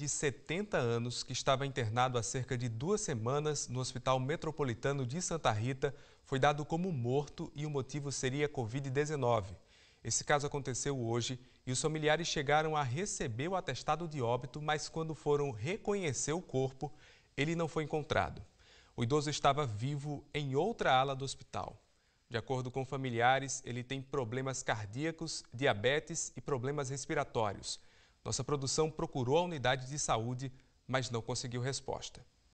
de 70 anos, que estava internado há cerca de duas semanas no Hospital Metropolitano de Santa Rita, foi dado como morto e o motivo seria Covid-19. Esse caso aconteceu hoje e os familiares chegaram a receber o atestado de óbito, mas quando foram reconhecer o corpo, ele não foi encontrado. O idoso estava vivo em outra ala do hospital. De acordo com familiares, ele tem problemas cardíacos, diabetes e problemas respiratórios. Nossa produção procurou a unidade de saúde, mas não conseguiu resposta.